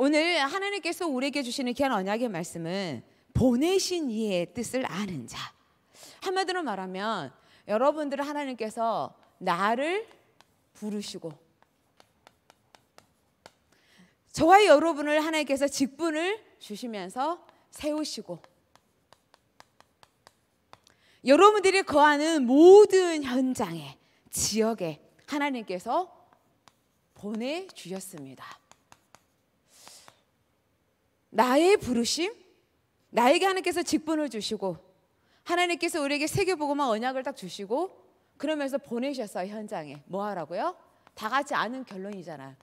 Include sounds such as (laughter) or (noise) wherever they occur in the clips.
오늘 하나님께서 우리에게 주시는 귀한 언약의 말씀은 보내신 이의 뜻을 아는 자. 한마디로 말하면 여러분들은 하나님께서 나를 부르시고 저와 여러분을 하나님께서 직분을 주시면서 세우시고 여러분들이 거하는 모든 현장에 지역에 하나님께서 보내주셨습니다. 나의 부르심, 나에게 하나님께서 직분을 주시고 하나님께서 우리에게 세계복음화 언약을 딱 주시고 그러면서 보내셨어 요 현장에 뭐 하라고요? 다 같이 아는 결론이잖아.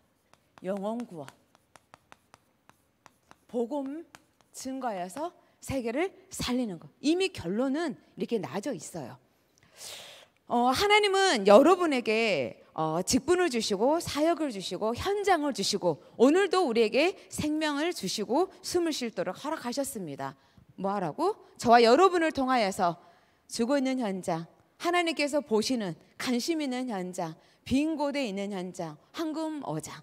영원 구원. 복음 증거하여서 세계를 살리는 것. 이미 결론은 이렇게 나져 있어요. 어, 하나님은 여러분에게 어, 직분을 주시고 사역을 주시고 현장을 주시고 오늘도 우리에게 생명을 주시고 숨을 쉴도록 허락하셨습니다. 뭐 하라고? 저와 여러분을 통하여서 주고 있는 현장, 하나님께서 보시는 관심 있는 현장, 빈 곳에 있는 현장, 황금 어장,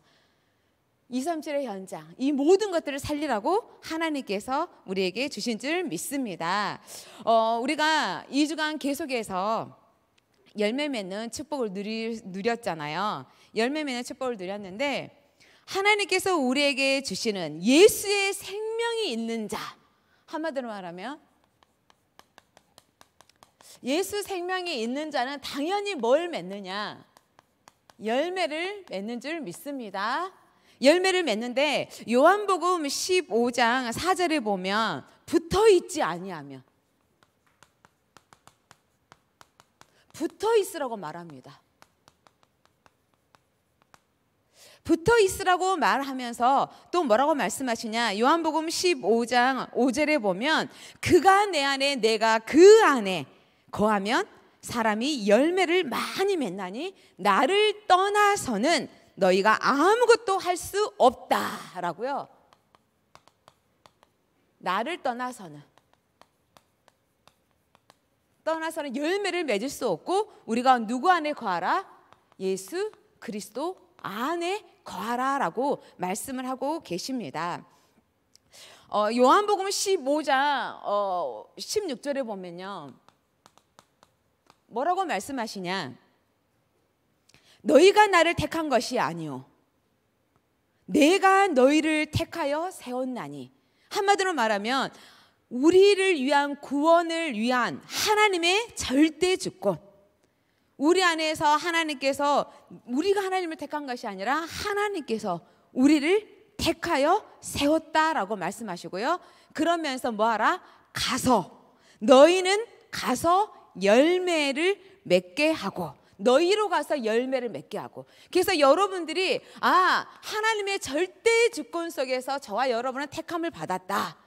237의 현장, 이 모든 것들을 살리라고 하나님께서 우리에게 주신 줄 믿습니다. 어, 우리가 2주간 계속해서 열매맺는 축복을 누리, 누렸잖아요. 열매매는 축복을 누렸는데 하나님께서 우리에게 주시는 예수의 생명이 있는 자 한마디로 말하면 예수 생명이 있는 자는 당연히 뭘 맺느냐 열매를 맺는 줄 믿습니다. 열매를 맺는데 요한복음 15장 4절에 보면 붙어 있지 아니하면 붙어 있으라고 말합니다. 붙어 있으라고 말하면서 또 뭐라고 말씀하시냐? 요한복음 15장 5절에 보면 그가 내 안에 내가 그 안에 거하면 사람이 열매를 많이 맺나니 나를 떠나서는 너희가 아무것도 할 수 없다라고요. 나를 떠나서는 떠나서는 열매를 맺을 수 없고 우리가 누구 안에 거하라? 예수 그리스도 안에 거하라라고 말씀을 하고 계십니다. 어, 요한복음 15장 어, 16절에 보면요. 뭐라고 말씀하시냐? 너희가 나를 택한 것이 아니요. 내가 너희를 택하여 세웠나니. 한마디로 말하면 우리를 위한 구원을 위한 하나님의 절대 주권. 우리 안에서 하나님께서 우리가 하나님을 택한 것이 아니라 하나님께서 우리를 택하여 세웠다라고 말씀하시고요. 그러면서 뭐하라? 가서 너희는 가서 열매를 맺게 하고 너희로 가서 열매를 맺게 하고. 그래서 여러분들이 아, 하나님의 절대 주권 속에서 저와 여러분은 택함을 받았다.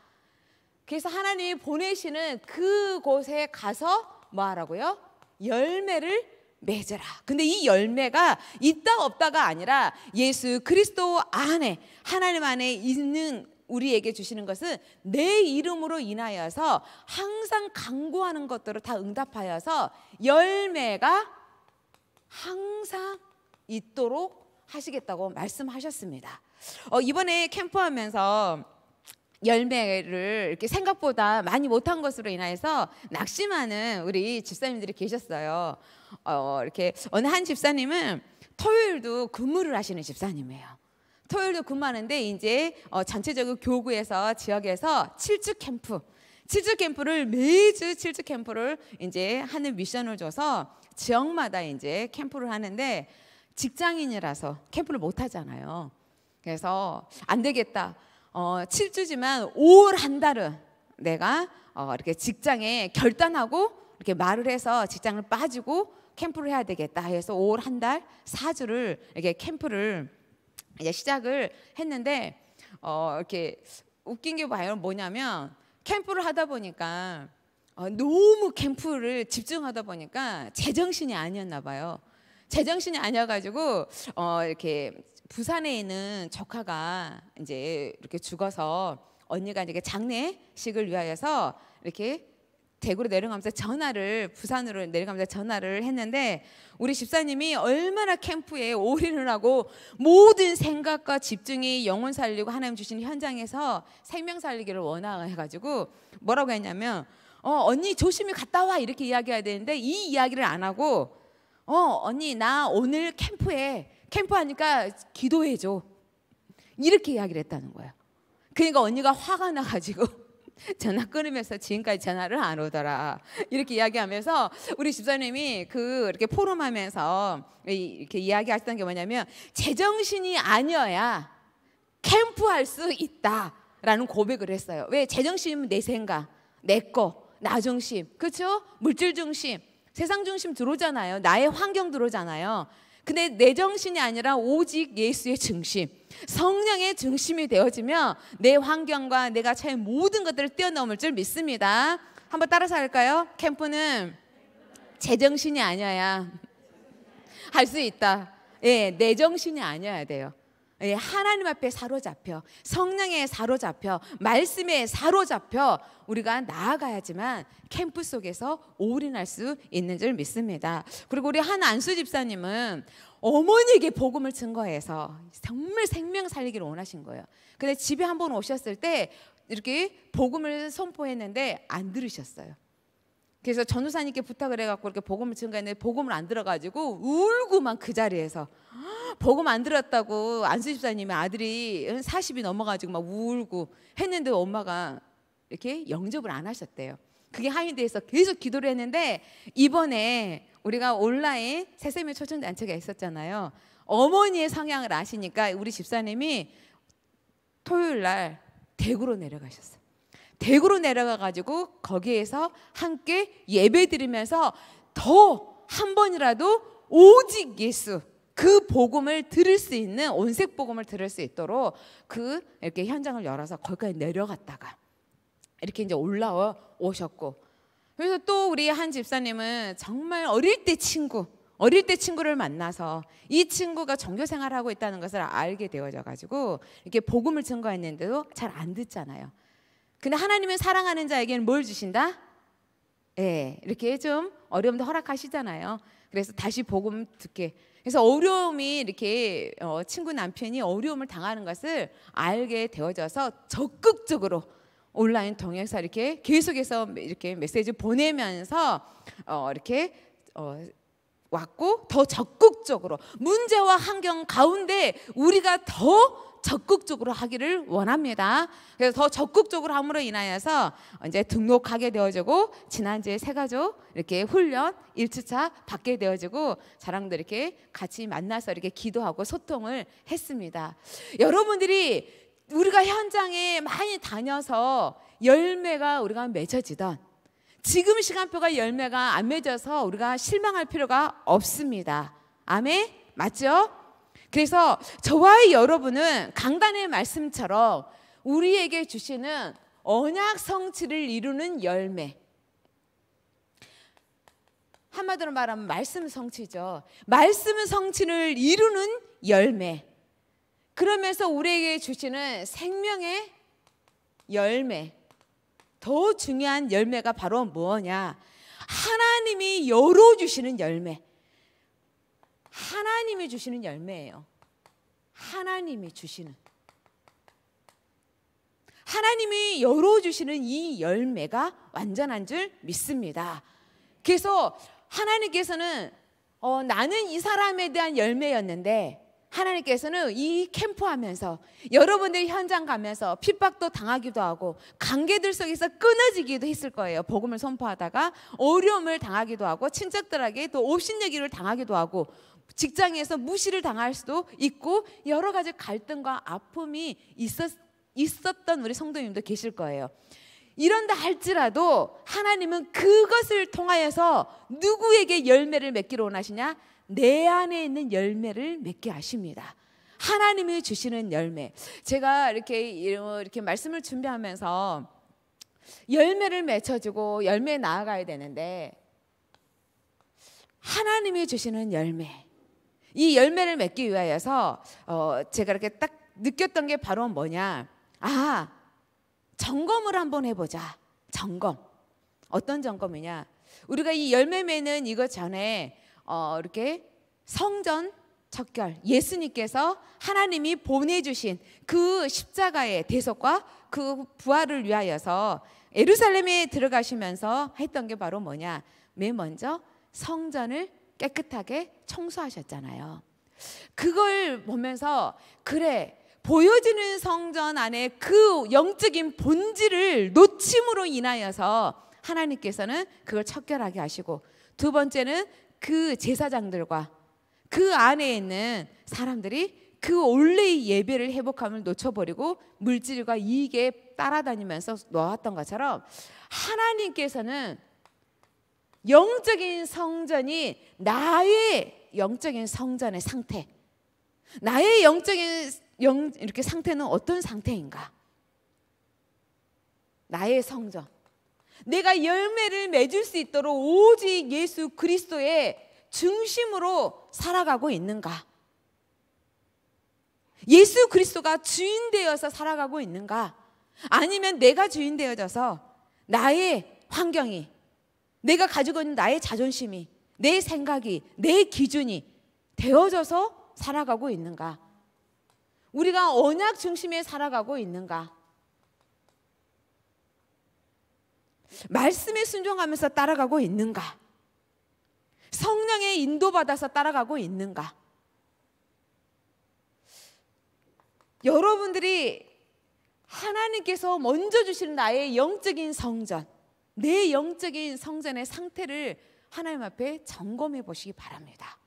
그래서 하나님이 보내시는 그곳에 가서 뭐 하라고요? 열매를 맺어라. 근데 이 열매가 있다 없다가 아니라 예수 그리스도 안에 하나님 안에 있는 우리에게 주시는 것은 내 이름으로 인하여서 항상 강구하는 것들을 다 응답하여서 열매가 항상 있도록 하시겠다고 말씀하셨습니다. 어, 이번에 캠프하면서 열매를 이렇게 생각보다 많이 못한 것으로 인해서 낙심하는 우리 집사님들이 계셨어요. 어, 이렇게 어느 한 집사님은 토요일도 근무를 하시는 집사님이에요. 토요일도 근무하는데 이제 어, 전체적으로 교구에서 지역에서 칠주 캠프, 칠주 캠프를 매주 칠주 캠프를 이제 하는 미션을 줘서 지역마다 이제 캠프를 하는데 직장인이라서 캠프를 못 하잖아요. 그래서 안 되겠다. 어, 7주지만 올한 달은 내가 어, 이렇게 직장에 결단하고 이렇게 말을 해서 직장을 빠지고 캠프를 해야 되겠다 해서 올한달 4주를 이렇게 캠프를 이제 시작을 했는데 어, 이렇게 웃긴 게 봐요. 뭐냐면 캠프를 하다 보니까 어, 너무 캠프를 집중하다 보니까 제정신이 아니었나 봐요. 제정신이 아니어가지고 어, 이렇게 부산에는 적화가 이제 이렇게 죽어서 언니가 이제 장례식을 위하여서 이렇게 대구로 내려가면서 전화를 부산으로 내려가면서 전화를 했는데 우리 집사님이 얼마나 캠프에 올인을 하고 모든 생각과 집중이 영혼 살리고 하나님 주신 현장에서 생명 살리기를 원해가지고 하 뭐라고 했냐면 어 언니 조심히 갔다 와 이렇게 이야기해야 되는데 이 이야기를 안 하고 어 언니 나 오늘 캠프에 캠프하니까 기도해줘. 이렇게 이야기를 했다는 거예요. 그러니까 언니가 화가 나가지고 (laughs) 전화 끊으면서 지금까지 전화를 안 오더라. 이렇게 이야기하면서 우리 집사님이 그 이렇게 포럼하면서 이렇게 이야기하셨던 게 뭐냐면 제정신이 아니어야 캠프할 수 있다라는 고백을 했어요. 왜 제정신이면 내 생각, 내 거, 나 중심, 그렇죠? 물질 중심, 세상 중심 들어오잖아요. 나의 환경 들어오잖아요. 근데 내 정신이 아니라 오직 예수의 중심 성령의 중심이 되어지며 내 환경과 내가 차인 모든 것들을 뛰어넘을 줄 믿습니다. 한번 따라서 할까요? 캠프는 제정신이 아니어야 할 수 있다. 예, 내 정신이 아니어야 돼요. 예, 하나님 앞에 사로잡혀 성령에 사로잡혀 말씀에 사로잡혀 우리가 나아가야지만 캠프 속에서 올인할 수 있는 줄 믿습니다. 그리고 우리 한 안수 집사님은 어머니에게 복음을 증거해서 정말 생명 살리기를 원하신 거예요. 근데 집에 한번 오셨을 때 이렇게 복음을 선포했는데 안 들으셨어요. 그래서 전우사님께 부탁을 해갖고 이렇게 복음을 증거했는데 복음을 안 들어가지고 울고만 그 자리에서 복음 안 들었다고 안수 집사님의 아들이 40이 넘어가지고 막 울고 했는데 엄마가 이렇게 영접을 안 하셨대요. 그게 하인드에서 계속 기도를 했는데 이번에 우리가 온라인 새세미 초청단체가 있었잖아요. 어머니의 성향을 아시니까 우리 집사님이 토요일 날 대구로 내려가셨어요. 대구로 내려가 가지고 거기에서 함께 예배 드리면서 더 한 번이라도 오직 예수 그 복음을 들을 수 있는 온색 복음을 들을 수 있도록 그 이렇게 현장을 열어서 거기까지 내려갔다가 이렇게 이제 올라와 오셨고 그래서 또 우리 한 집사님은 정말 어릴 때 친구 어릴 때 친구를 만나서 이 친구가 종교 생활하고 있다는 것을 알게 되어져 가지고 이렇게 복음을 증거했는데도 잘 안 듣잖아요. 근데 하나님은 사랑하는 자에게는 뭘 주신다? 예, 이렇게 좀 어려움도 허락하시잖아요. 그래서 다시 복음 듣게 그래서 어려움이 이렇게 어, 친구 남편이 어려움을 당하는 것을 알게 되어져서 적극적으로 온라인 동해서 이렇게 계속해서 이렇게 메시지 보내면서 어, 이렇게 어, 왔고 더 적극적으로 문제와 환경 가운데 우리가 더 적극적으로 하기를 원합니다. 그래서 더 적극적으로 함으로 인하여서 이제 등록하게 되어지고 지난주에 세 가족 이렇게 훈련 1주차 받게 되어지고 자랑들 이렇게 같이 만나서 이렇게 기도하고 소통을 했습니다. 여러분들이 우리가 현장에 많이 다녀서 열매가 우리가 맺어지던 지금 시간표가 열매가 안 맺어서 우리가 실망할 필요가 없습니다. 아멘? 맞죠? 그래서 저와 여러분은 강단의 말씀처럼 우리에게 주시는 언약 성취를 이루는 열매. 한마디로 말하면 말씀 성취죠. 말씀 성취를 이루는 열매. 그러면서 우리에게 주시는 생명의 열매. 더 중요한 열매가 바로 뭐냐? 하나님이 열어 주시는 열매. 하나님이 주시는 열매예요. 하나님이 주시는. 하나님이 열어주시는 이 열매가 완전한 줄 믿습니다. 그래서 하나님께서는 어, 나는 이 사람에 대한 열매였는데 하나님께서는 이 캠프하면서 여러분들이 현장 가면서 핍박도 당하기도 하고 관계들 속에서 끊어지기도 했을 거예요. 복음을 선포하다가 어려움을 당하기도 하고 친척들에게 또 옵신 얘기를 당하기도 하고 직장에서 무시를 당할 수도 있고 여러 가지 갈등과 아픔이 있었, 있었던 우리 성도님도 계실 거예요. 이런다 할지라도 하나님은 그것을 통하여서 누구에게 열매를 맺기로 원하시냐? 내 안에 있는 열매를 맺게 하십니다. 하나님이 주시는 열매. 제가 이렇게 이렇게 말씀을 준비하면서 열매를 맺혀주고 열매 나아가야 되는데 하나님이 주시는 열매. 이 열매를 맺기 위하여서 어 제가 이렇게 딱 느꼈던 게 바로 뭐냐? 아, 점검을 한번 해보자. 점검. 어떤 점검이냐? 우리가 이 열매 맺는 이거 전에 어 이렇게 성전 척결 예수님께서 하나님이 보내주신 그 십자가의 대속과 그 부활을 위하여서 예루살렘에 들어가시면서 했던 게 바로 뭐냐? 맨 먼저 성전을 깨끗하게 청소하셨잖아요. 그걸 보면서 그래 보여지는 성전 안에 그 영적인 본질을 놓침으로 인하여서 하나님께서는 그걸 척결하게 하시고 두 번째는 그 제사장들과 그 안에 있는 사람들이 그 원래의 예배를 회복함을 놓쳐버리고 물질과 이익에 따라다니면서 놓았던 것처럼 하나님께서는 영적인 성전이 나의 영적인 성전의 상태. 나의 영적인 영, 이렇게 상태는 어떤 상태인가? 나의 성전. 내가 열매를 맺을 수 있도록 오직 예수 그리스도의 중심으로 살아가고 있는가? 예수 그리스도가 주인 되어서 살아가고 있는가? 아니면 내가 주인 되어져서 나의 환경이, 내가 가지고 있는 나의 자존심이, 내 생각이, 내 기준이 되어져서 살아가고 있는가? 우리가 언약 중심에 살아가고 있는가? 말씀에 순종하면서 따라가고 있는가? 성령의 인도받아서 따라가고 있는가? 여러분들이 하나님께서 먼저 주신 나의 영적인 성전, 내 영적인 성전의 상태를 하나님 앞에 점검해 보시기 바랍니다.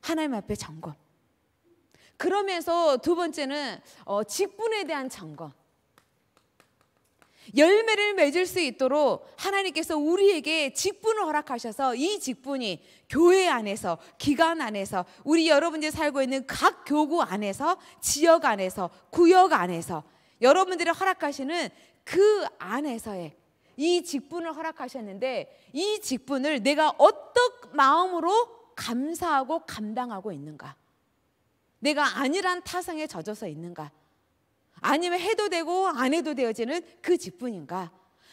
하나님 앞에 점검. 그러면서 두 번째는 어, 직분에 대한 점검. 열매를 맺을 수 있도록 하나님께서 우리에게 직분을 허락하셔서 이 직분이 교회 안에서 기관 안에서 우리 여러분들이 살고 있는 각 교구 안에서 지역 안에서 구역 안에서 여러분들이 허락하시는 그 안에서의 이 직분을 허락하셨는데 이 직분을 내가 어떤 마음으로 감사하고 감당하고 있는가? 내가 아니란 타성에 젖어서 있는가? 아니면 해도 되고 안 해도 되어지는 그 직분인가?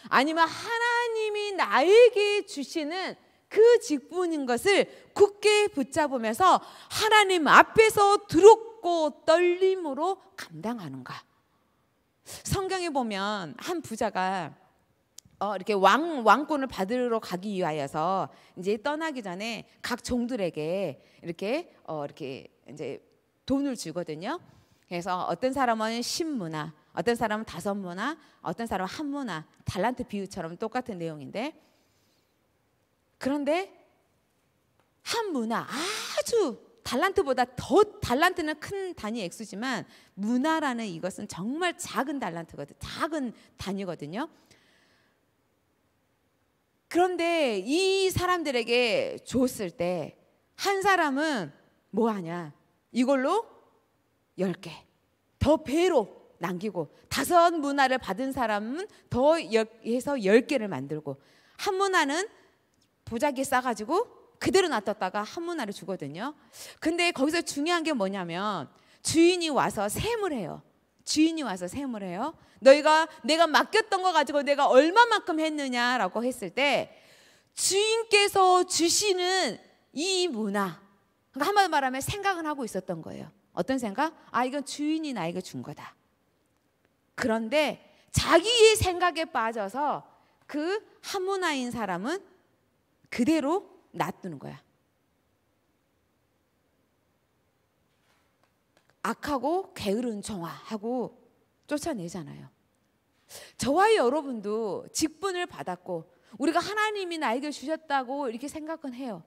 아니면 하나님이 나에게 주시는 그 직분인 것을 굳게 붙잡으면서 하나님 앞에서 두렵고 떨림으로 감당하는가? 성경에 보면 한 부자가 어, 이렇게 왕 왕권을 받으러 가기 위하여서 이제 떠나기 전에 각 종들에게 이렇게 어, 이렇게 이제 돈을 주거든요. 그래서 어떤 사람은 10문화, 어떤 사람은 다 문화, 어떤 사람은 한 문화, 달란트 비유처럼 똑같은 내용인데 그런데 한 문화 아주 달란트보다 더 달란트는 큰 단위 액수지만 문화라는 이것은 정말 작은 달란트거든 작은 단위거든요. 그런데 이 사람들에게 줬을 때 한 사람은 뭐 하냐? 이걸로 10개. 더 배로 남기고 다섯 문화를 받은 사람은 더 해서 열 개를 만들고 한 문화는 보자기 싸가지고 그대로 놔뒀다가 한 문화를 주거든요. 근데 거기서 중요한 게 뭐냐면 주인이 와서 셈을 해요. 주인이 와서 셈을 해요. 너희가 내가 맡겼던 거 가지고 내가 얼마만큼 했느냐라고 했을 때 주인께서 주시는 이 문화. 그러니까 한마디 말하면 생각은 하고 있었던 거예요. 어떤 생각? 아, 이건 주인이 나에게 준 거다. 그런데 자기의 생각에 빠져서 그 하모나인 사람은 그대로 놔두는 거야. 악하고 게으른 종아 하고 쫓아내잖아요. 저와 여러분도 직분을 받았고 우리가 하나님이 나에게 주셨다고 이렇게 생각은 해요.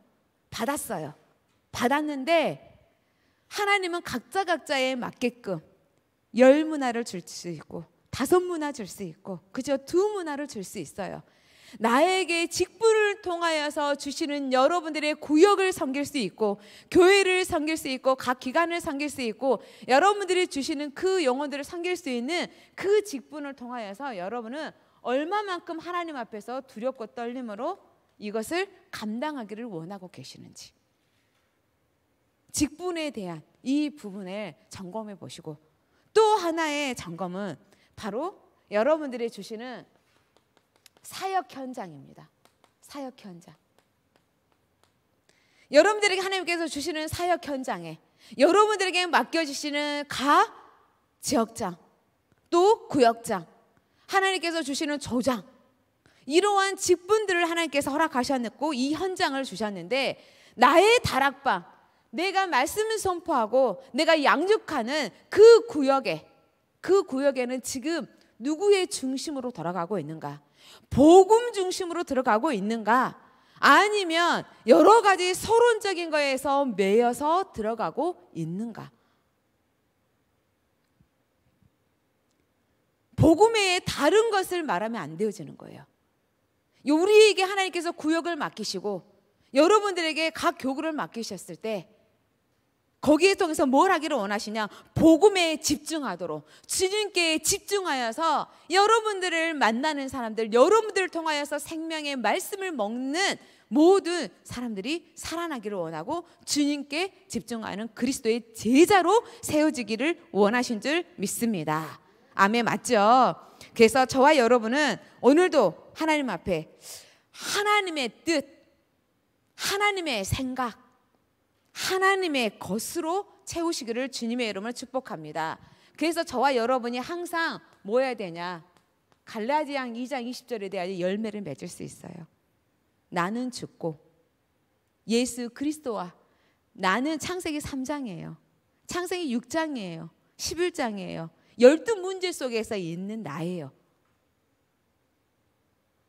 받았어요. 받았는데 하나님은 각자 각자에 맞게끔 열 문화를 줄 수 있고 다섯 문화 줄 수 있고 그저 두 문화를 줄 수 있어요. 나에게 직분을 통하여서 주시는 여러분들의 구역을 섬길 수 있고 교회를 섬길 수 있고 각 기관을 섬길 수 있고 여러분들이 주시는 그 영혼들을 섬길 수 있는 그 직분을 통하여서 여러분은 얼마만큼 하나님 앞에서 두렵고 떨림으로 이것을 감당하기를 원하고 계시는지 직분에 대한 이 부분을 점검해 보시고 또 하나의 점검은 바로 여러분들이 주시는 사역 현장입니다. 사역 현장. 여러분들에게 하나님께서 주시는 사역 현장에 여러분들에게 맡겨주시는 각 지역장 또 구역장 하나님께서 주시는 조장 이러한 직분들을 하나님께서 허락하셨고 이 현장을 주셨는데 나의 다락방 내가 말씀을 선포하고 내가 양육하는 그 구역에 그 구역에는 지금 누구의 중심으로 돌아가고 있는가 복음 중심으로 들어가고 있는가? 아니면 여러 가지 서론적인 거에서 매여서 들어가고 있는가? 복음 외에 다른 것을 말하면 안 되어지는 거예요. 우리에게 하나님께서 구역을 맡기시고 여러분들에게 각 교구를 맡기셨을 때 거기에 통해서 뭘 하기를 원하시냐? 복음에 집중하도록 주님께 집중하여서 여러분들을 만나는 사람들, 여러분들을 통하여서 생명의 말씀을 먹는 모든 사람들이 살아나기를 원하고 주님께 집중하는 그리스도의 제자로 세워지기를 원하신 줄 믿습니다. 아멘 맞죠? 그래서 저와 여러분은 오늘도 하나님 앞에 하나님의 뜻, 하나님의 생각 하나님의 것으로 채우시기를 주님의 이름을 축복합니다. 그래서 저와 여러분이 항상 뭐 해야 되냐? 갈라디양 2장 20절에 대하 열매를 맺을 수 있어요. 나는 죽고 예수 그리스도와 나는 창세기 3장이에요. 창세기 6장이에요. 11장이에요. 열두 문제 속에서 있는 나예요.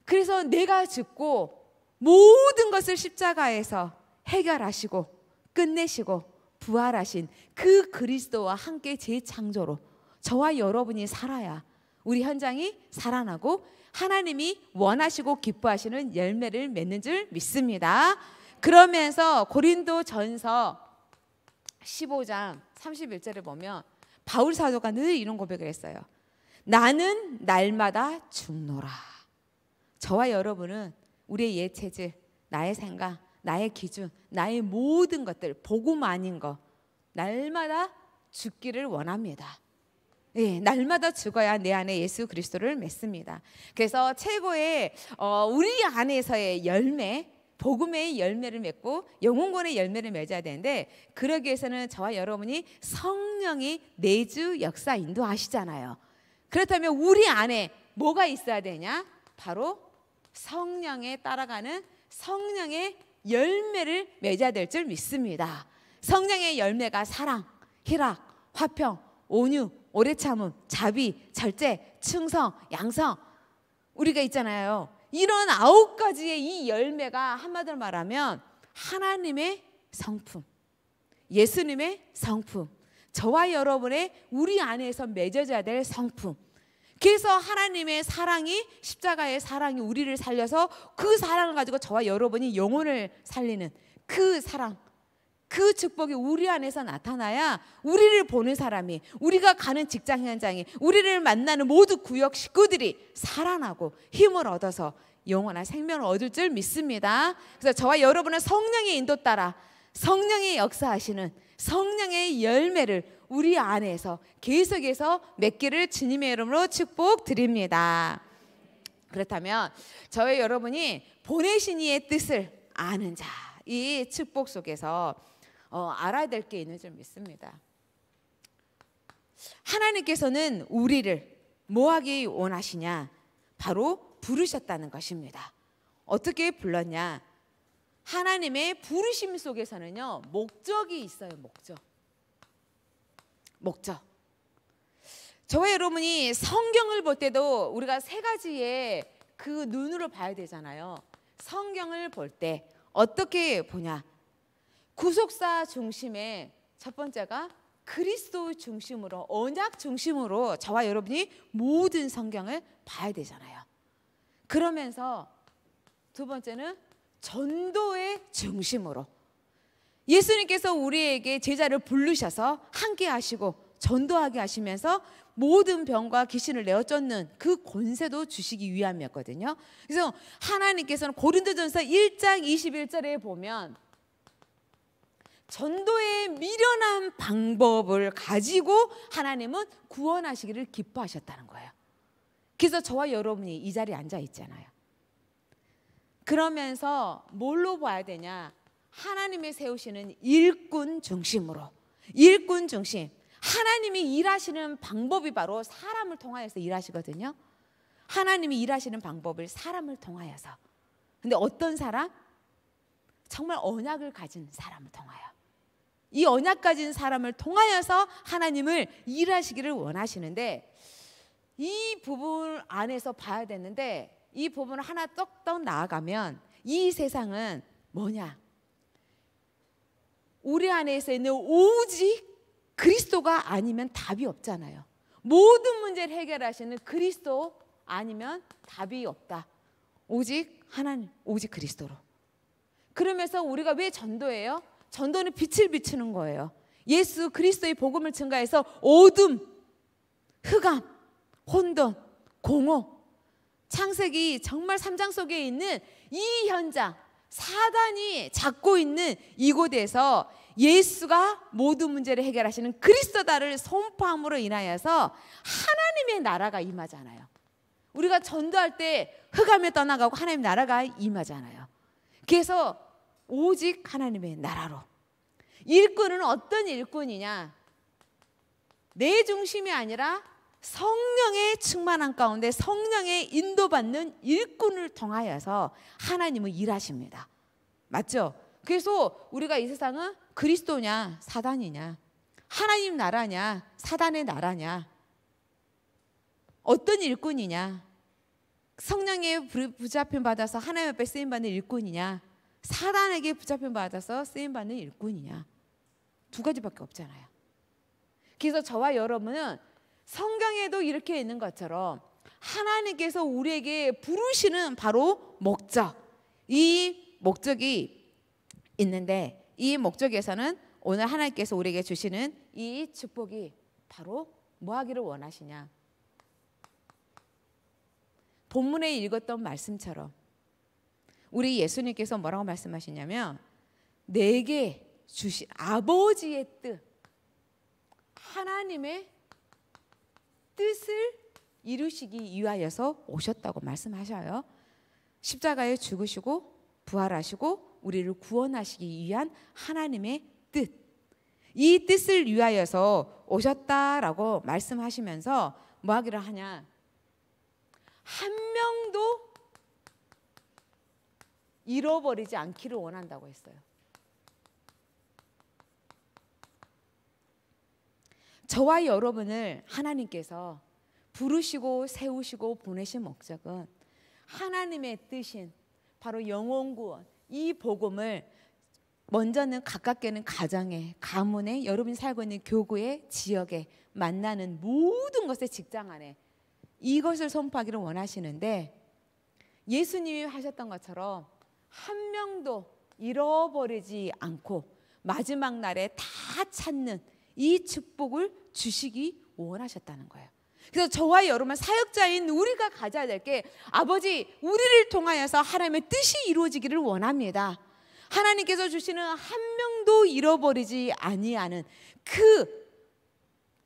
그래서 내가 죽고 모든 것을 십자가에서 해결하시고 끝내시고 부활하신 그 그리스도와 함께 재창조로 저와 여러분이 살아야 우리 현장이 살아나고 하나님이 원하시고 기뻐하시는 열매를 맺는 줄 믿습니다. 그러면서 고린도 전서 15장 31절을 보면 바울 사도가 늘 이런 고백을 했어요. 나는 날마다 죽노라. 저와 여러분은 우리의 옛 체질, 나의 생각, 나의 기준, 나의 모든 것들 복음 아닌 것, 날마다 죽기를 원합니다. 예, 날마다 죽어야 내 안에 예수 그리스도를 맺습니다. 그래서 최고의 어, 우리 안에서의 열매, 복음의 열매를 맺고 영혼권의 열매를 맺어야 되는데 그러기 위해서는 저와 여러분이 성령이 내주 역사 인도하시잖아요. 그렇다면 우리 안에 뭐가 있어야 되냐? 바로 성령에 따라가는 성령의 열매를 맺어야 될 줄 믿습니다. 성령의 열매가 사랑, 희락, 화평, 온유, 오래 참음, 자비, 절제, 충성, 양성. 우리가 있잖아요. 이런 아홉 가지의 이 열매가 한마디로 말하면 하나님의 성품, 예수님의 성품, 저와 여러분의 우리 안에서 맺어져야 될 성품, 그래서 하나님의 사랑이 십자가의 사랑이 우리를 살려서 그 사랑을 가지고 저와 여러분이 영혼을 살리는 그 사랑 그 축복이 우리 안에서 나타나야 우리를 보는 사람이 우리가 가는 직장 현장이 우리를 만나는 모두 구역 식구들이 살아나고 힘을 얻어서 영원한 생명을 얻을 줄 믿습니다. 그래서 저와 여러분은 성령의 인도 따라 성령의 역사하시는 성령의 열매를 우리 안에서 계속해서 맺기를 주님의 이름으로 축복드립니다. 그렇다면 저희 여러분이 보내신 이의 뜻을 아는 자, 이 축복 속에서 어, 알아야 될 게 있는 줄 믿습니다. 하나님께서는 우리를 뭐하기 원하시냐? 바로 부르셨다는 것입니다. 어떻게 불렀냐? 하나님의 부르심 속에서는요, 목적이 있어요, 목적. 먹적 저와 여러분이 성경을 볼 때도 우리가 세 가지의 그 눈으로 봐야 되잖아요. 성경을 볼 때 어떻게 보냐? 구속사 중심의 첫 번째가 그리스도 중심으로 언약 중심으로 저와 여러분이 모든 성경을 봐야 되잖아요. 그러면서 두 번째는 전도의 중심으로 예수님께서 우리에게 제자를 부르셔서 함께 하시고 전도하게 하시면서 모든 병과 귀신을 내어 쫓는 그 권세도 주시기 위함이었거든요. 그래서 하나님께서는 고린도전서 1장 21절에 보면 전도의 미련한 방법을 가지고 하나님은 구원하시기를 기뻐하셨다는 거예요. 그래서 저와 여러분이 이 자리에 앉아 있잖아요. 그러면서 뭘로 봐야 되냐? 하나님이 세우시는 일꾼 중심으로 일꾼 중심 하나님이 일하시는 방법이 바로 사람을 통하여서 일하시거든요. 하나님이 일하시는 방법을 사람을 통하여서. 근데 어떤 사람? 정말 언약을 가진 사람을 통하여. 이 언약 가진 사람을 통하여서 하나님을 일하시기를 원하시는데 이 부분 안에서 봐야 되는데 이 부분을 하나 떡떡 나아가면 이 세상은 뭐냐? 우리 안에서 있는 오직 그리스도가 아니면 답이 없잖아요. 모든 문제를 해결하시는 그리스도 아니면 답이 없다. 오직 하나님, 오직 그리스도로. 그러면서 우리가 왜 전도해요? 전도는 빛을 비추는 거예요. 예수 그리스도의 복음을 증가해서 어둠, 흑암, 혼돈, 공허, 창세기 정말 3장 속에 있는 이 현장, 사단이 잡고 있는 이곳에서 예수가 모든 문제를 해결하시는 그리스도다를 선포함으로 인하여서 하나님의 나라가 임하잖아요. 우리가 전도할 때 흑암에 떠나가고 하나님 의 나라가 임하잖아요. 그래서 오직 하나님의 나라로. 일꾼은 어떤 일꾼이냐? 내 중심이 아니라 성령의 충만한 가운데 성령의 인도받는 일꾼을 통하여서 하나님은 일하십니다. 맞죠? 그래서 우리가 이 세상은 그리스도냐 사단이냐 하나님 나라냐 사단의 나라냐 어떤 일꾼이냐 성령의 부자편 받아서 하나님 앞에 쓰임 받는 일꾼이냐 사단에게 부자편 받아서 쓰임 받는 일꾼이냐 두 가지밖에 없잖아요. 그래서 저와 여러분은 성경에도 이렇게 있는 것처럼 하나님께서 우리에게 부르시는 바로 목적. 이 목적이 있는데 이 목적에서는 오늘 하나님께서 우리에게 주시는 이 축복이 바로 뭐 하기를 원하시냐? 본문에 읽었던 말씀처럼 우리 예수님께서 뭐라고 말씀하시냐면 내게 주신 아버지의 뜻 하나님의 뜻을 이루시기 위하여서 오셨다고 말씀하셔요. 십자가에 죽으시고 부활하시고 우리를 구원하시기 위한 하나님의 뜻. 이 뜻을 위하여서 오셨다라고 말씀하시면서 뭐하기로 하냐? 한 명도 잃어버리지 않기를 원한다고 했어요. 저와 여러분을 하나님께서 부르시고 세우시고 보내신 목적은 하나님의 뜻인 바로 영원 구원 이 복음을 먼저는 가깝게는 가정에, 가문에, 여러분이 살고 있는 교구에, 지역에 만나는 모든 것의 직장 안에 이것을 선포하기를 원하시는데 예수님이 하셨던 것처럼 한 명도 잃어버리지 않고 마지막 날에 다 찾는 이 축복을 주시기 원하셨다는 거예요. 그래서 저와 여러분 사역자인 우리가 가져야 될 게 아버지 우리를 통하여서 하나님의 뜻이 이루어지기를 원합니다. 하나님께서 주시는 한 명도 잃어버리지 아니하는 그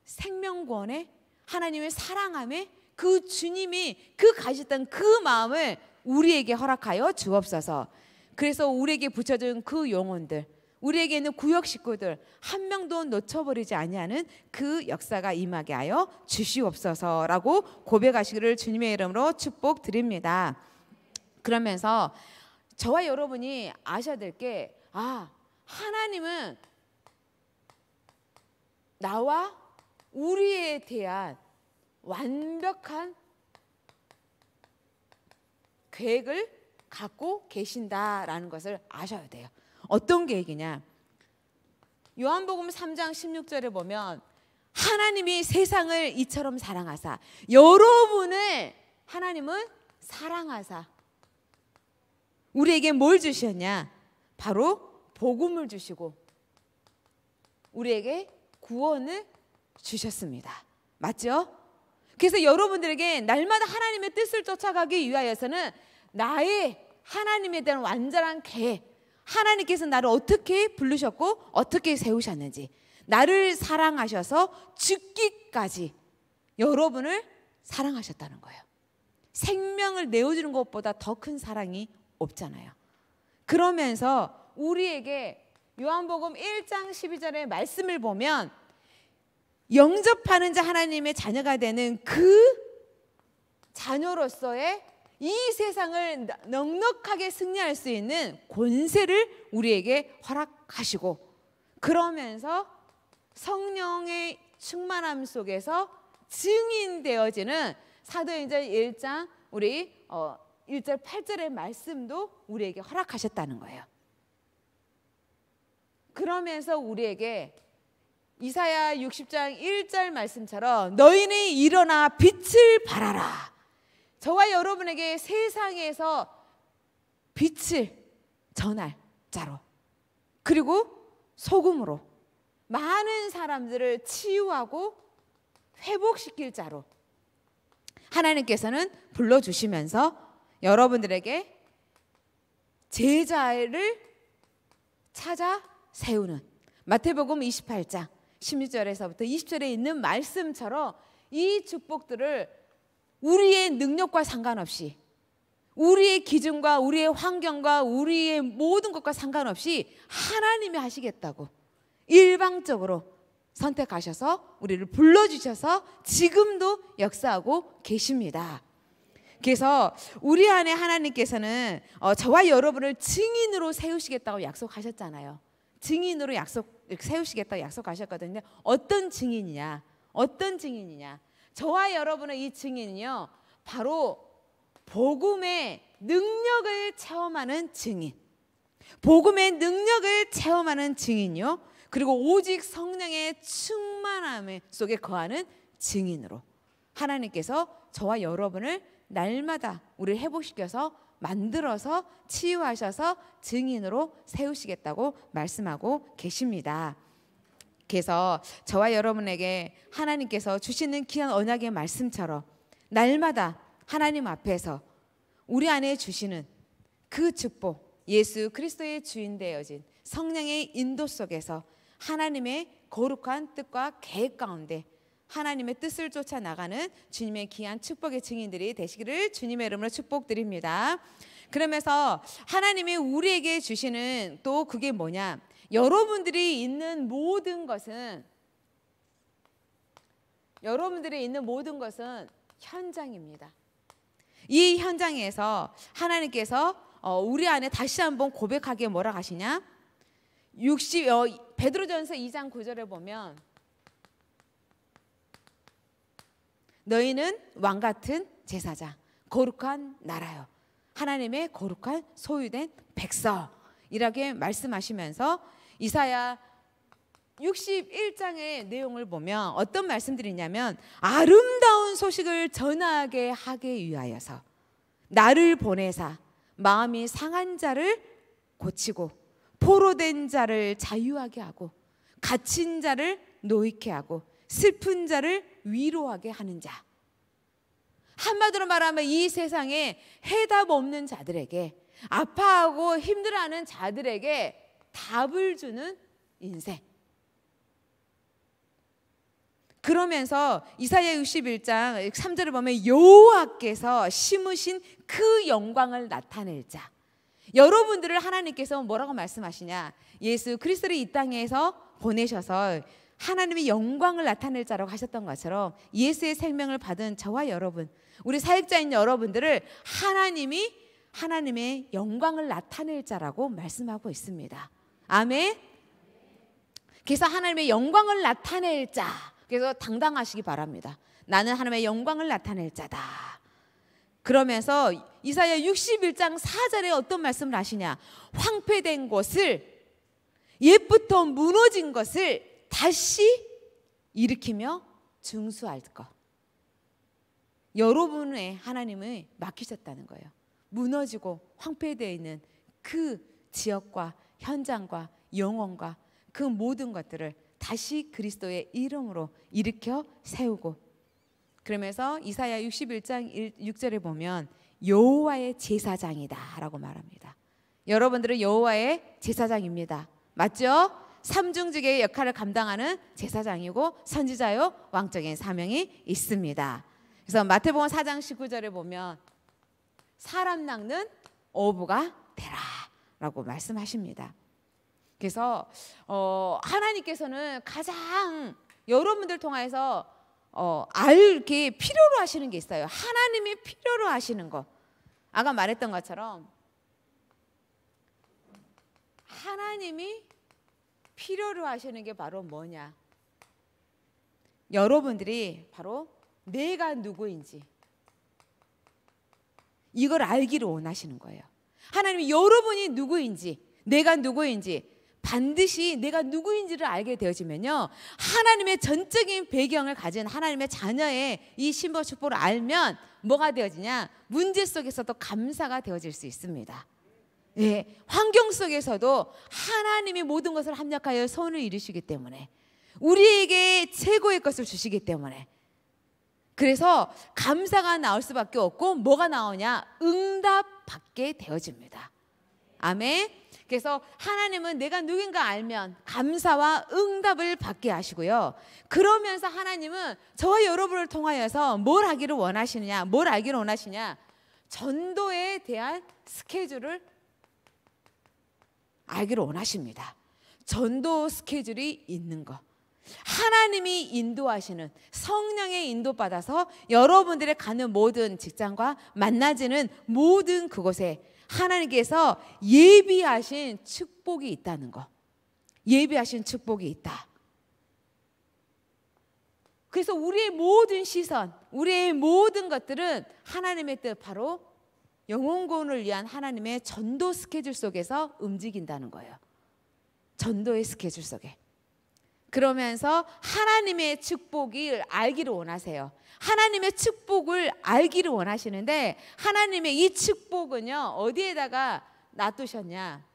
생명권에 하나님의 사랑함에 그 주님이 그 가셨던 그 마음을 우리에게 허락하여 주옵소서. 그래서 우리에게 붙여준 그 영혼들 우리에게는 구역 식구들 한 명도 놓쳐버리지 아니하는 그 역사가 임하게 하여 주시옵소서라고 고백하시기를 주님의 이름으로 축복드립니다. 그러면서 저와 여러분이 아셔야 될 게 아, 하나님은 나와 우리에 대한 완벽한 계획을 갖고 계신다라는 것을 아셔야 돼요. 어떤 계획이냐? 요한복음 3장 16절에 보면 하나님이 세상을 이처럼 사랑하사 여러분을 하나님은 사랑하사 우리에게 뭘 주셨냐? 바로 복음을 주시고 우리에게 구원을 주셨습니다. 맞죠? 그래서 여러분들에게 날마다 하나님의 뜻을 쫓아가기 위하여서는 나의 하나님에 대한 완전한 계획, 하나님께서 나를 어떻게 부르셨고 어떻게 세우셨는지 나를 사랑하셔서 죽기까지 여러분을 사랑하셨다는 거예요. 생명을 내어주는 것보다 더 큰 사랑이 없잖아요. 그러면서 우리에게 요한복음 1장 12절의 말씀을 보면 영접하는 자 하나님의 자녀가 되는 그 자녀로서의 이 세상을 넉넉하게 승리할 수 있는 권세를 우리에게 허락하시고 그러면서 성령의 충만함 속에서 증인되어지는 사도행전 1장 우리 어 1절 8절의 말씀도 우리에게 허락하셨다는 거예요. 그러면서 우리에게 이사야 60장 1절 말씀처럼 너희는 일어나 빛을 발하라. 저와 여러분에게 세상에서 빛을 전할 자로 그리고 소금으로 많은 사람들을 치유하고 회복시킬 자로 하나님께서는 불러주시면서 여러분들에게 제자를 찾아 세우는 마태복음 28장 16절에서부터 20절에 있는 말씀처럼 이 축복들을 우리의 능력과 상관없이 우리의 기준과 우리의 환경과 우리의 모든 것과 상관없이 하나님이 하시겠다고 일방적으로 선택하셔서 우리를 불러주셔서 지금도 역사하고 계십니다. 그래서 우리 안에 하나님께서는 어, 저와 여러분을 증인으로 세우시겠다고 약속하셨잖아요. 증인으로 약속 세우시겠다고 약속하셨거든요. 어떤 증인이냐? 어떤 증인이냐? 저와 여러분의 이 증인은요. 바로 복음의 능력을 체험하는 증인. 복음의 능력을 체험하는 증인요. 그리고 오직 성령의 충만함 속에 거하는 증인으로 하나님께서 저와 여러분을 날마다 우리를 회복시켜서 만들어서 치유하셔서 증인으로 세우시겠다고 말씀하고 계십니다. 그래서 저와 여러분에게 하나님께서 주시는 귀한 언약의 말씀처럼 날마다 하나님 앞에서 우리 안에 주시는 그 축복 예수 그리스도의 주인 되어진 성령의 인도 속에서 하나님의 거룩한 뜻과 계획 가운데 하나님의 뜻을 쫓아 나가는 주님의 귀한 축복의 증인들이 되시기를 주님의 이름으로 축복드립니다. 그러면서 하나님이 우리에게 주시는 또 그게 뭐냐? 여러분들이 있는 모든 것은 여러분들이 있는 모든 것은 현장입니다. 이 현장에서 하나님께서 어, 우리 안에 다시 한번 고백하게 뭐라 하시냐? 60 어, 베드로전서 2장 9절에 보면 너희는 왕 같은 제사자 거룩한 나라요 하나님의 거룩한 소유된 백성이라게 말씀하시면서 이사야 61장의 내용을 보면 어떤 말씀들이냐면 아름다운 소식을 전하게 하기 위하여서 나를 보내사 마음이 상한 자를 고치고 포로된 자를 자유하게 하고 갇힌 자를 노익케 하고 슬픈 자를 위로하게 하는 자. 한마디로 말하면 이 세상에 해답 없는 자들에게 아파하고 힘들어하는 자들에게 답을 주는 인생. 그러면서 이사야 61장 3절을 보면 여호와께서 심으신 그 영광을 나타낼 자. 여러분들을 하나님께서 뭐라고 말씀하시냐? 예수 그리스도를 이 땅에서 보내셔서 하나님의 영광을 나타낼 자라고 하셨던 것처럼 예수의 생명을 받은 저와 여러분, 우리 사역자인 여러분들을 하나님이 하나님의 영광을 나타낼 자라고 말씀하고 있습니다. 아멘. 그래서 하나님의 영광을 나타낼 자. 그래서 당당하시기 바랍니다. 나는 하나님의 영광을 나타낼 자다. 그러면서 이사야 61장 4절에 어떤 말씀을 하시냐? 황폐된 것을 옛부터 무너진 것을 다시 일으키며 중수할 것. 여러분의 하나님을 맡기셨다는 거예요. 무너지고 황폐되어 있는 그 지역과 현장과 영혼과 그 모든 것들을 다시 그리스도의 이름으로 일으켜 세우고 그러면서 이사야 61장 6절에 보면 여호와의 제사장이다라고 말합니다. 여러분들은 여호와의 제사장입니다. 맞죠? 삼중직의 역할을 감당하는 제사장이고 선지자요 왕적인 사명이 있습니다. 그래서 마태복음 4장 19절에 보면 사람 낚는 어부가 되라. 라고 말씀하십니다. 그래서 어, 하나님께서는 가장 여러분들 통해서 어, 알게 필요로 하시는 게 있어요. 하나님이 필요로 하시는 거. 아까 말했던 것처럼 하나님이 필요로 하시는 게 바로 뭐냐? 여러분들이 바로 내가 누구인지 이걸 알기를 원하시는 거예요. 하나님 여러분이 누구인지, 내가 누구인지, 반드시 내가 누구인지를 알게 되어지면요. 하나님의 전적인 배경을 가진 하나님의 자녀의 이 신부 축복을 알면 뭐가 되어지냐? 문제 속에서도 감사가 되어질 수 있습니다. 예, 환경 속에서도 하나님이 모든 것을 합력하여 선을 이루시기 때문에 우리에게 최고의 것을 주시기 때문에 그래서 감사가 나올 수밖에 없고 뭐가 나오냐? 응답받게 되어집니다. 아멘. 그래서 하나님은 내가 누군가 알면 감사와 응답을 받게 하시고요. 그러면서 하나님은 저와 여러분을 통하여서 뭘 하기를 원하시느냐, 뭘 알기를 원하시냐, 전도에 대한 스케줄을 알기를 원하십니다. 전도 스케줄이 있는 것. 하나님이 인도하시는 성령의 인도받아서 여러분들의 가는 모든 직장과 만나지는 모든 그곳에 하나님께서 예비하신 축복이 있다는 것. 예비하신 축복이 있다. 그래서 우리의 모든 시선, 우리의 모든 것들은 하나님의 뜻 바로 영혼구을 위한 하나님의 전도 스케줄 속에서 움직인다는 거예요. 전도의 스케줄 속에. 그러면서 하나님의 축복을 알기를 원하세요. 하나님의 축복을 알기를 원하시는데 하나님의 이 축복은요 어디에다가 놔두셨냐?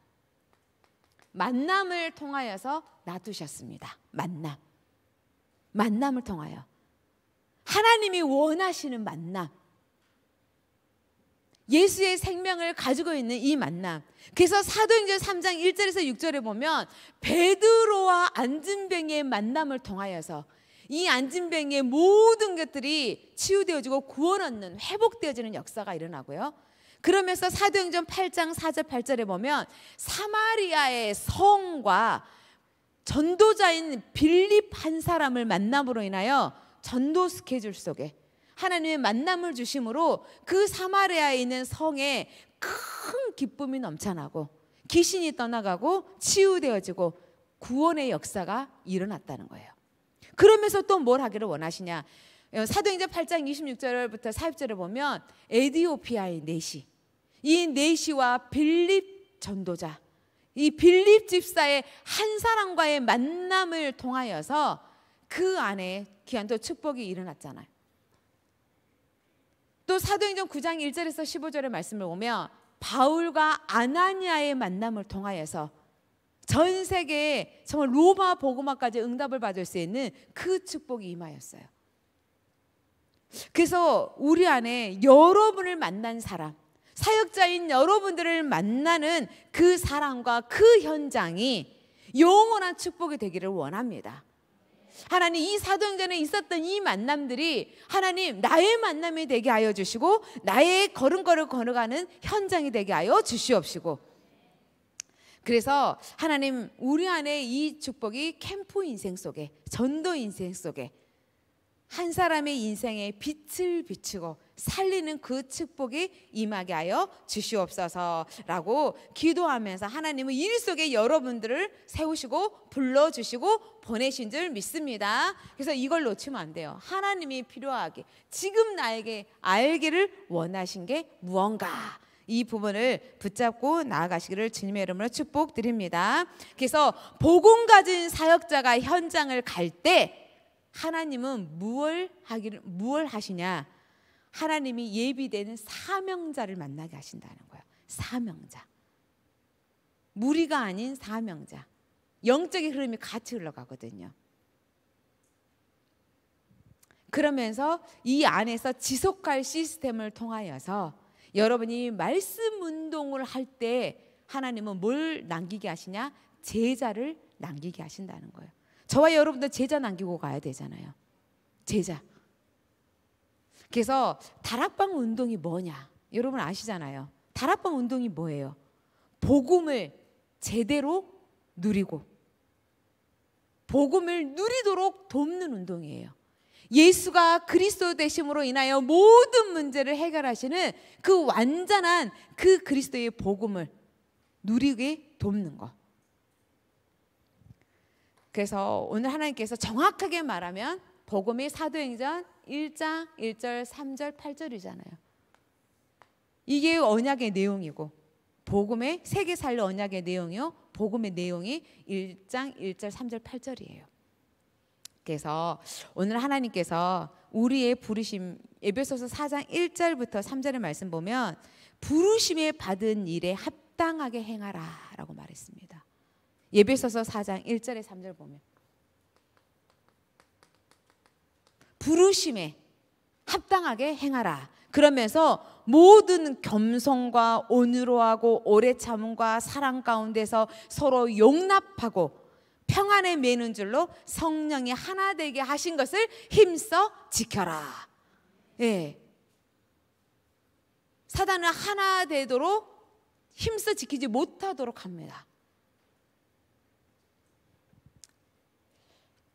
만남을 통하여서 놔두셨습니다. 만남, 만남을 통하여 하나님이 원하시는 만남. 예수의 생명을 가지고 있는 이 만남. 그래서 사도행전 3장 1절에서 6절에 보면 베드로와 안진뱅의 만남을 통하여서 이 안진뱅의 모든 것들이 치유되어지고 구원 얻는 회복되어지는 역사가 일어나고요. 그러면서 사도행전 8장 4절 8절에 보면 사마리아의 성과 전도자인 빌립 한 사람을 만남으로 인하여 전도 스케줄 속에 하나님의 만남을 주심으로 그 사마리아에 있는 성에 큰 기쁨이 넘쳐나고 귀신이 떠나가고 치유되어지고 구원의 역사가 일어났다는 거예요. 그러면서 또 뭘 하기를 원하시냐? 어, 사도행전 8장 26절부터 40절을 보면 에디오피아의 네시 이 네시와 빌립 전도자 이 빌립 집사의 한 사람과의 만남을 통하여서 그 안에 귀한도 축복이 일어났잖아요. 또 사도행전 9장 1절에서 15절의 말씀을 보면 바울과 아나니아의 만남을 통하여서 전 세계에 정말 로마 보고마까지 응답을 받을 수 있는 그 축복이 임하였어요. 그래서 우리 안에 여러분을 만난 사람, 사역자인 여러분들을 만나는 그 사람과 그 현장이 영원한 축복이 되기를 원합니다. 하나님 이 사도행전에 있었던 이 만남들이 하나님 나의 만남이 되게 하여 주시고 나의 걸음걸음 걸어가는 현장이 되게 하여 주시옵시고 그래서 하나님 우리 안에 이 축복이 캠프 인생 속에 전도 인생 속에 한 사람의 인생에 빛을 비추고 살리는 그 축복이 임하게 하여 주시옵소서라고 기도하면서 하나님은 일 속에 여러분들을 세우시고 불러주시고 보내신 줄 믿습니다. 그래서 이걸 놓치면 안 돼요. 하나님이 필요하게 지금 나에게 알기를 원하신 게 무언가 이 부분을 붙잡고 나아가시기를 주님의 이름으로 축복드립니다. 그래서 복음 가진 사역자가 현장을 갈 때 하나님은 무엇 하기를 무엇 하시냐? 하나님이 예비되는 사명자를 만나게 하신다는 거예요. 사명자. 무리가 아닌 사명자. 영적인 흐름이 같이 흘러가거든요. 그러면서 이 안에서 지속할 시스템을 통하여서 여러분이 말씀 운동을 할 때 하나님은 뭘 남기게 하시냐? 제자를 남기게 하신다는 거예요. 저와 여러분도 제자 남기고 가야 되잖아요. 제자. 그래서 다락방 운동이 뭐냐? 여러분 아시잖아요. 다락방 운동이 뭐예요? 복음을 제대로 누리고 복음을 누리도록 돕는 운동이에요. 예수가 그리스도 되심으로 인하여 모든 문제를 해결하시는 그 완전한 그 그리스도의 복음을 누리게 돕는 것. 그래서 오늘 하나님께서 정확하게 말하면 복음이 사도행전 1장 1절 3절 8절이잖아요. 이게 언약의 내용이고 복음의 세계 살려 언약의 내용이요. 복음의 내용이 1장 1절 3절 8절이에요. 그래서 오늘 하나님께서 우리의 부르심 에베소서 4장 1절부터 3절의 말씀 보면 부르심에 받은 일에 합당하게 행하라라고 말했습니다. 예배소서 4장 1절에 3절 보면 부르심에 합당하게 행하라. 그러면서 모든 겸손과 온유로하고 오래 참음과 사랑 가운데서 서로 용납하고 평안에 매는 줄로 성령이 하나 되게 하신 것을 힘써 지켜라. 예. 사단은 하나 되도록 힘써 지키지 못하도록 합니다.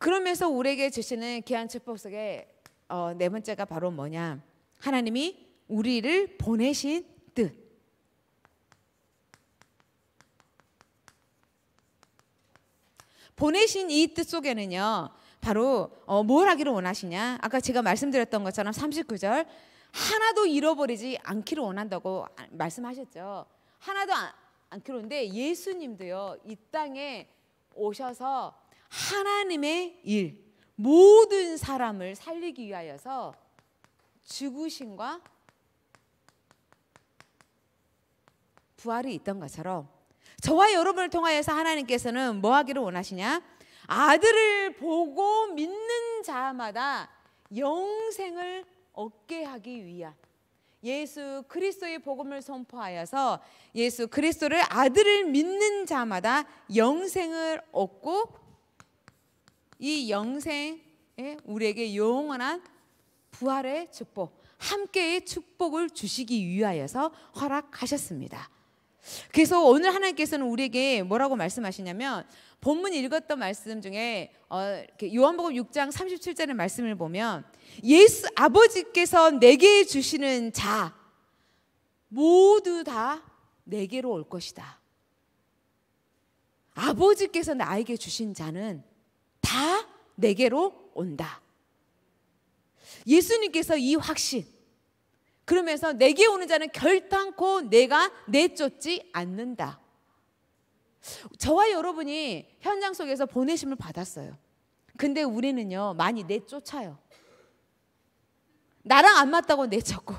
그러면서 우리에게 주시는 귀한 축복 속에 어, 네 번째가 바로 뭐냐? 하나님이 우리를 보내신 뜻. 보내신 이 뜻 속에는요, 바로 어, 뭘 하기를 원하시냐? 아까 제가 말씀드렸던 것처럼 39절 하나도 잃어버리지 않기를 원한다고 아, 말씀하셨죠. 하나도 안, 않기로 는데 예수님도요, 이 땅에 오셔서 하나님의 일, 모든 사람을 살리기 위하여서 죽으신과 부활이 있던 것처럼 저와 여러분을 통하여서 하나님께서는 뭐 하기를 원하시냐? 아들을 보고 믿는 자마다 영생을 얻게 하기 위한 예수 그리스도의 복음을 선포하여서 예수 그리스도를 아들을 믿는 자마다 영생을 얻고 이 영생 에 우리에게 영원한 부활의 축복, 함께의 축복을 주시기 위하여서 허락하셨습니다. 그래서 오늘 하나님께서는 우리에게 뭐라고 말씀하시냐면 본문 읽었던 말씀 중에 어, 요한복음 6장 37절의 말씀을 보면 예수 아버지께서 내게 주시는 자 모두 다 내게로 올 것이다. 아버지께서 나에게 주신 자는 다 내게로 온다. 예수님께서 이 확신. 그러면서 내게 오는 자는 결단코 내가 내쫓지 않는다. 저와 여러분이 현장 속에서 보내심을 받았어요. 근데 우리는요, 많이 내쫓아요. 나랑 안 맞다고 내쫓고,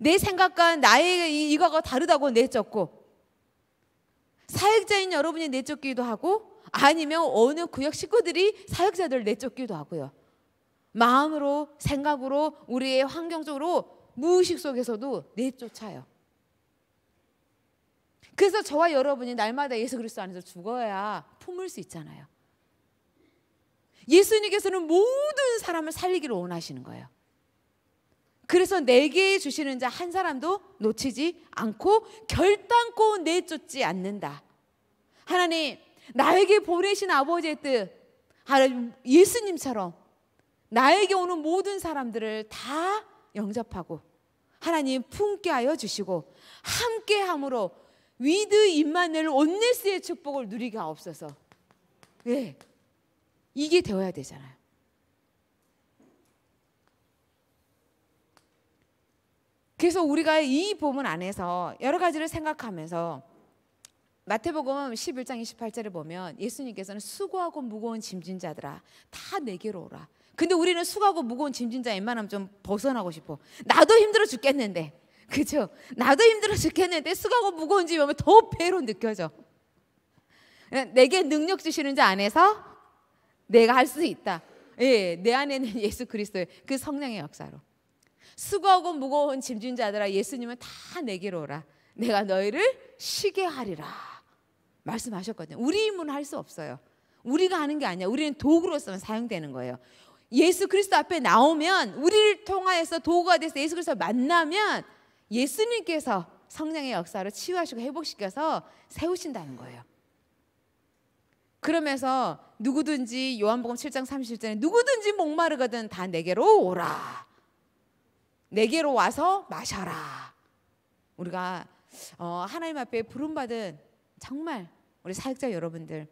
내 생각과 나의 이거가 다르다고 내쫓고, 사역자인 여러분이 내쫓기도 하고, 아니면 어느 구역 식구들이 사역자들 내쫓기도 하고요. 마음으로, 생각으로, 우리의 환경적으로 무의식 속에서도 내쫓아요. 그래서 저와 여러분이 날마다 예수 그리스도 안에서 죽어야 품을 수 있잖아요. 예수님께서는 모든 사람을 살리기를 원하시는 거예요. 그래서 내게 주시는 자 한 사람도 놓치지 않고 결단코 내쫓지 않는다. 하나님, 나에게 보내신 아버지의 뜻, 예수님처럼 나에게 오는 모든 사람들을 다 영접하고 하나님 품게 하여 주시고 함께 함으로 위드 임마늘 온네스의 축복을 누리게 하옵소서. 예. 이게 되어야 되잖아요. 그래서 우리가 이 본문 안에서 여러 가지를 생각하면서 마태복음 11장 2 8절을 보면 예수님께서는 수고하고 무거운 짐진 자들아 다 내게로 오라. 근데 우리는 수고하고 무거운 짐진 자 웬만하면 좀 벗어나고 싶어. 나도 힘들어 죽겠는데. 그죠? 나도 힘들어 죽겠는데 수고하고 무거운 짐이 오면 더 배로 느껴져. 예, 내게 능력 주시는 자 안에서 내가 할 수 있다. 예, 내 안에는 예수 그리스도의 그 성령의 역사로. 수고하고 무거운 짐진 자들아 예수님은 다 내게로 오라. 내가 너희를 쉬게 하리라. 말씀하셨거든요. 우리 힘으로 할수 없어요. 우리가 하는 게 아니야. 우리는 도구로서만 사용되는 거예요. 예수 그리스도 앞에 나오면 우리를 통하여서 도구가 돼서 예수 그리스도 만나면 예수님께서 성령의 역사로 치유하시고 회복시켜서 세우신다는 거예요. 그러면서 누구든지 요한복음 7장 30절에 누구든지 목마르거든 다 내게로 오라. 내게로 와서 마셔라. 우리가 어, 하나님 앞에 부름받은 정말 우리 사역자 여러분들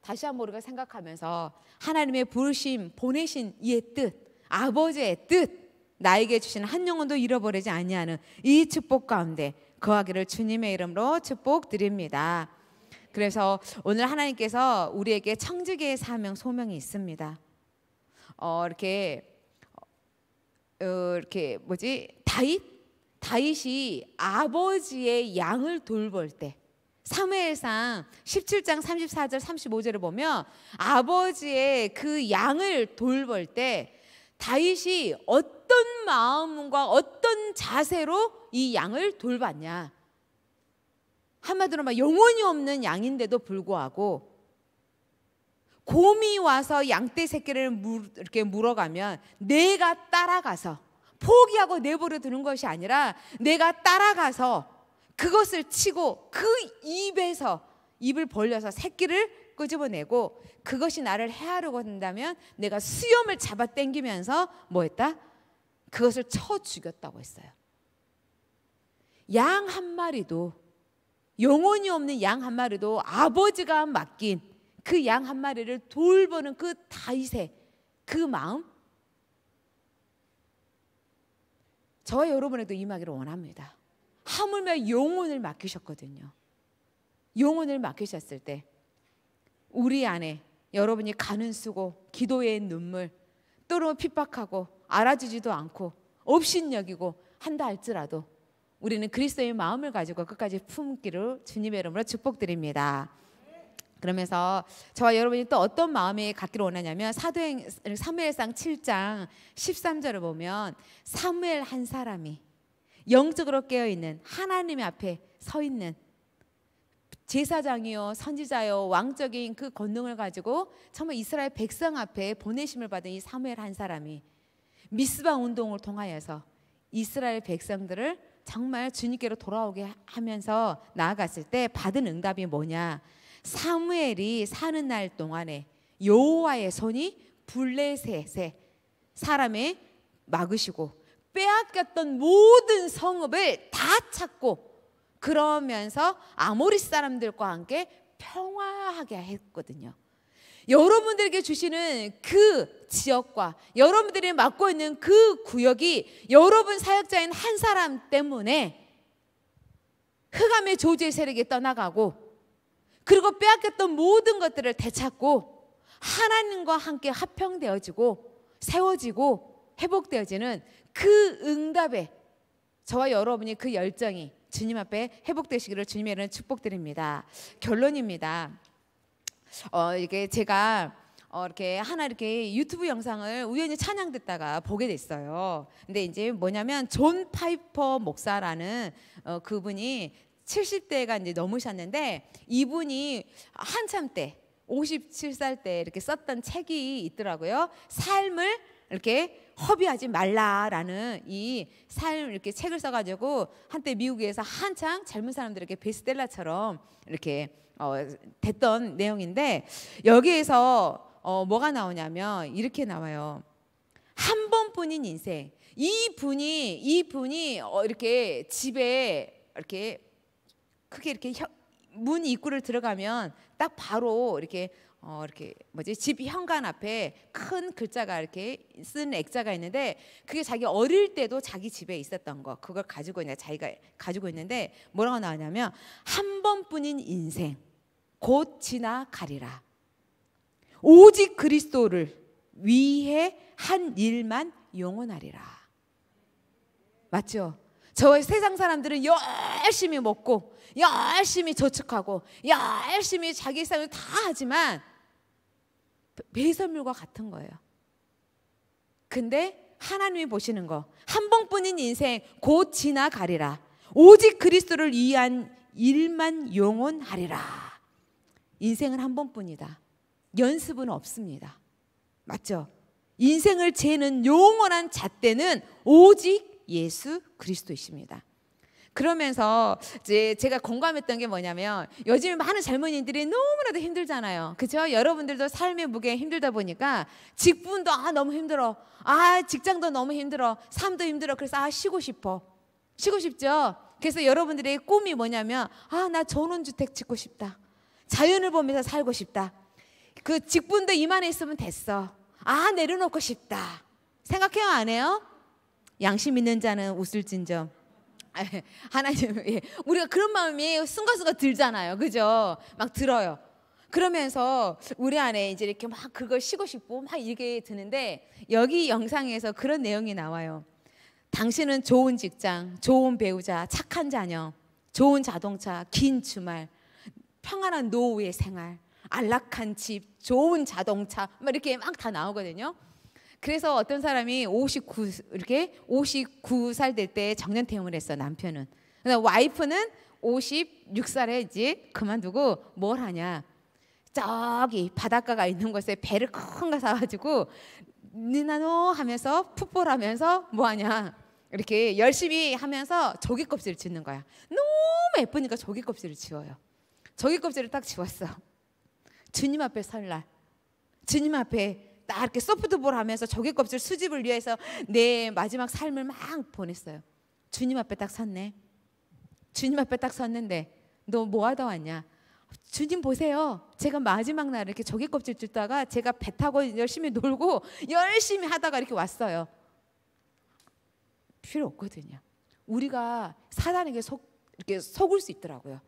다시 한번 우리가 생각하면서 하나님의 부르심 보내신 이의 뜻 아버지의 뜻 나에게 주신 한 영혼도 잃어버리지 아니하는 이 축복 가운데 거하기를 주님의 이름으로 축복드립니다. 그래서 오늘 하나님께서 우리에게 청지기의 사명 소명이 있습니다. 어, 이렇게 어, 이렇게 뭐지 다윗 다윗이 아버지의 양을 돌볼 때 사무엘상 17장 34절 35절을 보면 아버지의 그 양을 돌볼 때 다윗이 어떤 마음과 어떤 자세로 이 양을 돌봤냐. 한마디로 막 영혼이 없는 양인데도 불구하고 곰이 와서 양떼 새끼를 물, 이렇게 물어가면 내가 따라가서 포기하고 내버려 두는 것이 아니라 내가 따라가서 그것을 치고 그 입에서 입을 벌려서 새끼를 끄집어내고 그것이 나를 헤아려고 한다면 내가 수염을 잡아 당기면서 뭐 했다? 그것을 쳐 죽였다고 했어요. 양 한 마리도 영혼이 없는 양 한 마리도 아버지가 맡긴 그 양 한 마리를 돌보는 그 다윗의 그 마음 저와 여러분에도 임하기를 원합니다. 하물며 영혼을 맡기셨거든요. 영혼을 맡기셨을 때 우리 안에 여러분이 가는 수고, 기도의 눈물, 때로 핍박하고 알아주지도 않고 업신여기고 한다 할지라도 우리는 그리스도의 마음을 가지고 끝까지 품기를 주님의 이름으로 축복드립니다. 그러면서 저와 여러분이 또 어떤 마음이 갖기를 원하냐면 사도행 사무엘상 7장 13절을 보면 사무엘 한 사람이 영적으로 깨어 있는 하나님 앞에 서 있는 제사장이요 선지자요 왕적인 그 권능을 가지고 정말 이스라엘 백성 앞에 보내심을 받은 이 사무엘 한 사람이 미스바 운동을 통하여서 이스라엘 백성들을 정말 주님께로 돌아오게 하면서 나아갔을 때 받은 응답이 뭐냐? 사무엘이 사는 날 동안에 여호와의 손이 블레셋의 사람의 막으시고 빼앗겼던 모든 성읍을 다 찾고 그러면서 아모리 사람들과 함께 평화하게 했거든요. 여러분들에게 주시는 그 지역과 여러분들이 맡고 있는 그 구역이 여러분 사역자인 한 사람 때문에 흑암의 조제 세력이 떠나가고 그리고 빼앗겼던 모든 것들을 되찾고 하나님과 함께 합평되어지고 세워지고 회복되어지는 그 응답에 저와 여러분이 그 열정이 주님 앞에 회복되시기를 주님의 이름 축복드립니다. 결론입니다. 어, 이게 제가 어, 이렇게 하나 이렇게 유튜브 영상을 우연히 찬양 듣다가 보게 됐어요. 근데 이제 뭐냐면 존 파이퍼 목사라는 어, 그분이 70대가 이제 넘으셨는데 이분이 한참 때 57살 때 이렇게 썼던 책이 있더라고요. 삶을 이렇게 허비하지 말라라는 이 삶 이렇게 책을 써가지고 한때 미국에서 한창 젊은 사람들에게 베스트라처럼 이렇게 어, 됐던 내용인데 여기에서 어, 뭐가 나오냐면 이렇게 나와요. 한 번뿐인 인생. 이 분이 이 분이 어, 이렇게 집에 이렇게 크게 이렇게 문 입구를 들어가면 딱 바로 이렇게 어, 이렇게 뭐지 집 현관 앞에 큰 글자가 이렇게 쓴 액자가 있는데 그게 자기 어릴 때도 자기 집에 있었던 거 그걸 가지고 있냐 자기가 가지고 있는데 뭐라고 나오냐면 한 번뿐인 인생 곧 지나가리라 오직 그리스도를 위해 한 일만 영원하리라 맞죠? 저 세상 사람들은 열심히 먹고 열심히 저축하고 열심히 자기 삶을 다 하지만 배설물과 같은 거예요. 근데 하나님이 보시는 거, 한 번뿐인 인생 곧 지나가리라. 오직 그리스도를 위한 일만 영원하리라. 인생은 한 번뿐이다. 연습은 없습니다. 맞죠? 인생을 재는 영원한 잣대는 오직 예수 그리스도이십니다. 그러면서 이제 제가 공감했던 게 뭐냐면 요즘 많은 젊은이들이 너무나도 힘들잖아요. 그죠? 여러분들도 삶의 무게 힘들다 보니까 직분도 아 너무 힘들어. 아 직장도 너무 힘들어. 삶도 힘들어. 그래서 아 쉬고 싶어. 쉬고 싶죠? 그래서 여러분들의 꿈이 뭐냐면 아나 전원주택 짓고 싶다. 자연을 보면서 살고 싶다. 그 직분도 이만에 으면 됐어. 아 내려놓고 싶다. 생각해요 안 해요? 양심 있는 자는 웃을진정. 아, 예. 하나님 예. 우리가 그런 마음이 순간순간 들잖아요. 그죠? 막 들어요. 그러면서 우리 안에 이제 이렇게 막 그걸 쉬고 싶고 막 이게 드는데 여기 영상에서 그런 내용이 나와요. 당신은 좋은 직장, 좋은 배우자, 착한 자녀, 좋은 자동차, 긴 주말, 평안한 노후의 생활, 안락한 집, 좋은 자동차 막 이렇게 막 다 나오거든요. 그래서 어떤 사람이 59 이렇게 59살 될 때 정년 퇴임을 했어 남편은. 근 와이프는 56살에 이제 그만두고 뭘 하냐? 저기 바닷가가 있는 곳에 배를 큰 거 사가지고 니나노 하면서 풋볼하면서 뭐하냐 이렇게 열심히 하면서 조기 껍질을 짓는 거야. 너무 예쁘니까 조기 껍질을 지워요. 조기 껍질을 딱 지웠어. 주님 앞에 설날, 주님 앞에 딱 이렇게 소프트볼 하면서 조개 껍질 수집을 위해서 내 마지막 삶을 막 보냈어요. 주님 앞에 딱 섰네. 주님 앞에 딱 섰는데 너 뭐 하다 왔냐? 주님 보세요. 제가 마지막 날 이렇게 조개 껍질 뜯다가 제가 배 타고 열심히 놀고 열심히 하다가 이렇게 왔어요. 필요 없거든요. 우리가 사단에게 속, 이렇게 속을 수 있더라고요.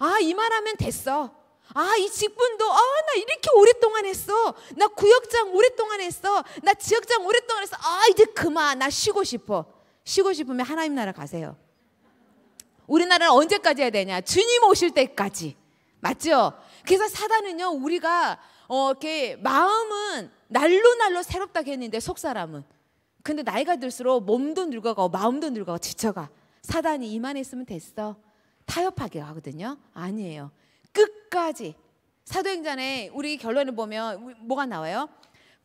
아, 이만하면 됐어. 아, 이 직분도, 아, 나 이렇게 오랫동안 했어. 나 구역장 오랫동안 했어. 나 지역장 오랫동안 했어. 아, 이제 그만. 나 쉬고 싶어. 쉬고 싶으면 하나님 나라 가세요. 우리나라는 언제까지 해야 되냐? 주님 오실 때까지. 맞죠? 그래서 사단은요, 우리가, 어, 이렇게, 마음은 날로 날로 새롭다 했는데, 속 사람은. 근데 나이가 들수록 몸도 늙어가고, 마음도 늙어가고, 지쳐가. 사단이 이만 했으면 됐어. 타협하게 하거든요. 아니에요. 끝까지 사도행전에 우리 결론을 보면 뭐가 나와요?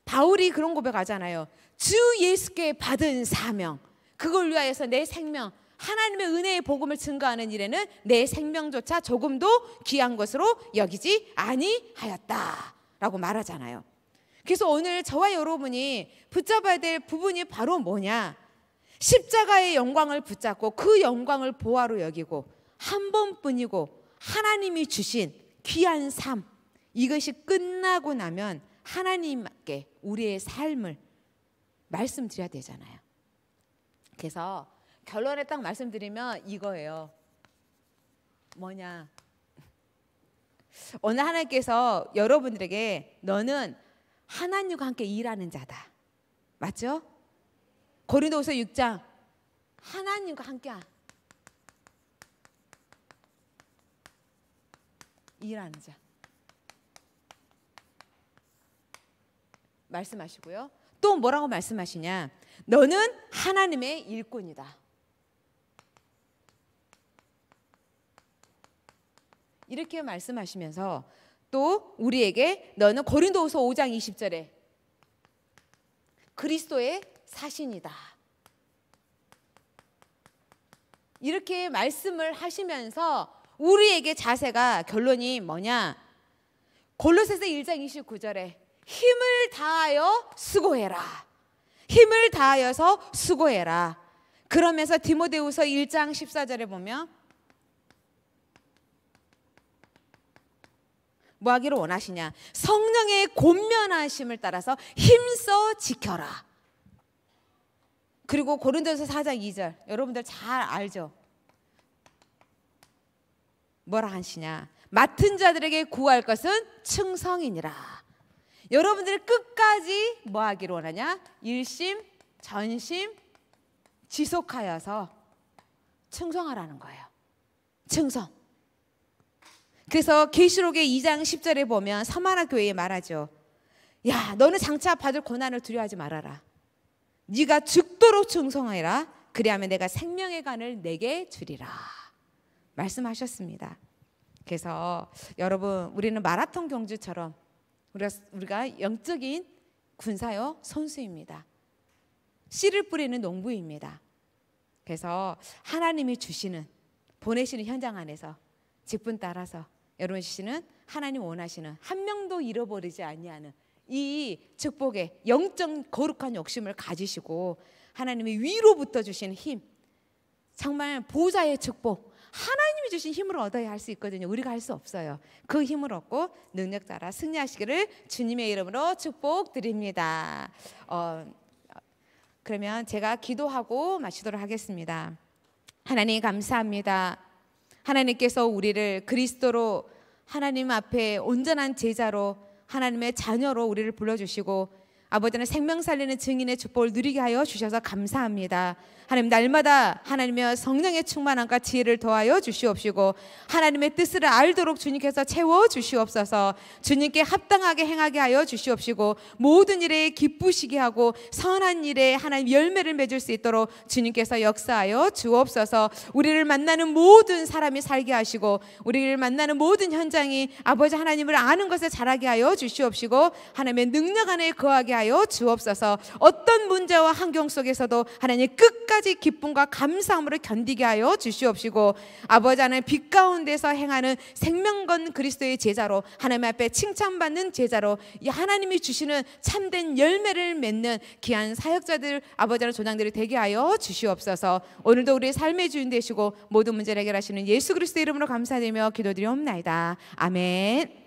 바울이 그런 고백하잖아요. 주 예수께 받은 사명 그걸 위하여서 내 생명 하나님의 은혜의 복음을 증거하는 일에는 내 생명조차 조금도 귀한 것으로 여기지 아니하였다라고 말하잖아요. 그래서 오늘 저와 여러분이 붙잡아야 될 부분이 바로 뭐냐? 십자가의 영광을 붙잡고 그 영광을 보화로 여기고 한 번뿐이고 하나님이 주신 귀한 삶 이것이 끝나고 나면 하나님께 우리의 삶을 말씀드려야 되잖아요. 그래서 결론에 딱 말씀드리면 이거예요. 뭐냐? 오늘 하나님께서 여러분들에게 너는 하나님과 함께 일하는 자다. 맞죠? 고린도후서 6장 하나님과 함께 일하 자. 말씀하시고요. 또 뭐라고 말씀하시냐? 너는 하나님의 일꾼이다. 이렇게 말씀하시면서 또 우리에게 너는 고린도후서 5장 20절에 그리스도의 사신이다. 이렇게 말씀을 하시면서 우리에게 자세가 결론이 뭐냐? 골로새서 1장 29절에 힘을 다하여 수고해라. 힘을 다하여서 수고해라. 그러면서 디모데후서 1장 14절에 보면 뭐 하기를 원하시냐? 성령의 곤면하심을 따라서 힘써 지켜라. 그리고 고린도서 4장 2절 여러분들 잘 알죠? 뭐라 하시냐? 맡은 자들에게 구할 것은 충성이니라. 여러분들이 끝까지 뭐 하기를 원하냐? 일심, 전심, 지속하여서 충성하라는 거예요. 충성. 그래서 계시록의 2장 10절에 보면 사마라 교회에 말하죠. 야, 너는 장차 받을 고난을 두려워하지 말아라. 네가 죽도록 충성하라. 그리하면 내가 생명의 간을 내게 주리라. 말씀하셨습니다. 그래서 여러분 우리는 마라톤 경주처럼 우리가, 우리가 영적인 군사요 선수입니다. 씨를 뿌리는 농부입니다. 그래서 하나님이 주시는 보내시는 현장 안에서 직분 따라서 여러분 주시는 하나님 원하시는 한 명도 잃어버리지 아니하는 이 축복의 영적 거룩한 욕심을 가지시고 하나님이 위로부터 주신 힘 정말 보좌의 축복 하나님이 주신 힘을 얻어야 할 수 있거든요. 우리가 할 수 없어요. 그 힘을 얻고 능력 따라 승리하시기를 주님의 이름으로 축복드립니다. 어, 그러면 제가 기도하고 마치도록 하겠습니다. 하나님 감사합니다. 하나님께서 우리를 그리스도로 하나님 앞에 온전한 제자로 하나님의 자녀로 우리를 불러주시고 아버지는 생명 살리는 증인의 축복을 누리게 하여 주셔서 감사합니다. 하나님 날마다 하나님의 성령의 충만함과 지혜를 더하여 주시옵시고 하나님의 뜻을 알도록 주님께서 채워 주시옵소서 주님께 합당하게 행하게 하여 주시옵시고 모든 일에 기쁘시게 하고 선한 일에 하나님 열매를 맺을 수 있도록 주님께서 역사하여 주옵소서 우리를 만나는 모든 사람이 살게 하시고 우리를 만나는 모든 현장이 아버지 하나님을 아는 것에 자라게 하여 주시옵시고 하나님의 능력 안에 거하게 하여 주옵소서 어떤 문제와 환경 속에서도 하나님 끝까지 끝까지 기쁨과 감사함으로 견디게 하여 주시옵시고 아버지 하나님 빛 가운데서 행하는 생명건 그리스도의 제자로 하나님 앞에 칭찬받는 제자로 하나님이 주시는 참된 열매를 맺는 귀한 사역자들 아버지 하나님 조장들을 되게 하여 주시옵소서 오늘도 우리의 삶의 주인 되시고 모든 문제를 해결하시는 예수 그리스도 이름으로 감사드리며 기도드리옵나이다 아멘